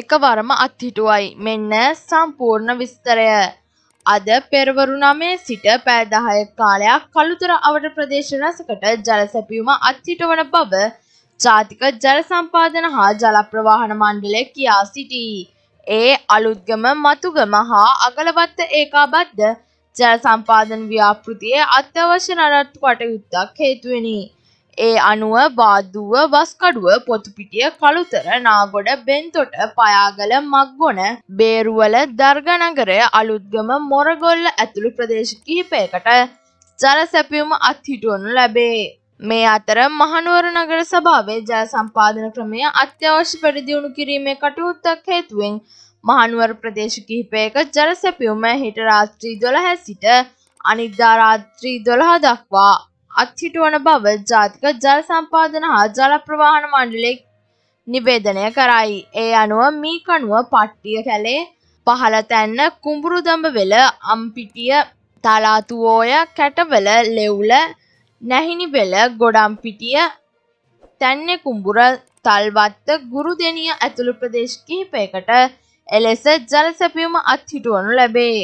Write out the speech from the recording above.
එකවරම අත්හිටුවයි. මෙන්න සම්පූර්ණ විස්තරය. අද පෙරවරු නමේ සිට පෑදහය කාලයක් කළුතර අවට ප්‍රදේශ රසකට ජලසැපියුම අත්හිටවන බව ජාතික ජල සම්පාදන හා ජලප්‍රවාහන මණ්ඩලය කියා සිටී. ඒ අලුත්ගම මතුගම හා අගලවත්ත ඒකාබද්ධ ජල සම්පාදන ව්‍යාපෘතියේ අත්‍යවශ්‍ය නඩත්තු කටයුත්තක් හේතුවෙනි. ඒ අනුව වාදුව වස්කඩුව පොතුපිටිය කළුතර නාගොඩ බෙන්තොට පයාගල මක්ගොන බේරුවල දර්ගනගරය අලුත්ගම මොරගොල්ල ඇතුළු ප්‍රදේශ කිහිපයකට ජලසැපියුම අත්හිටුවනු ලැබේ. මේ අතර මහනුවර නගර සභාවේ ජය සම්පාදන ක්‍රමය අත්‍යවශ්‍ය පරිදිුණු කිරීමේ කටයුත්තක් හේතුවෙන් මහනුවර ප්‍රදේශ කිහිපයක ජලසැපියුම හිට රාත්‍රී දොළහැ සිට අනිද්දාරාත්‍රී දොළහ දක්වා අත්හිටුවන බව ජාතික ජල සම්පාදන හා ජල ප්‍රවාහන මණ්ඩලය නිවේදනය කරයි. ඒ අනුව මීකණුව පට්ටිය කැලේ පහලතැන්න කුඹුරුදඹ වෙල අම්පිටිය තලාතුවෝය කැටවල ලෙවුල නැහිනි වෙල ගොඩම්පිටිය තැන්නෙ කුඹුර තල්වත්ත ගුරු දෙනිය ඇතුළු ප්‍රදේශ කිහිපයකට එලෙස ජලසැපියුම අත්හිටුවනු ලැබේ.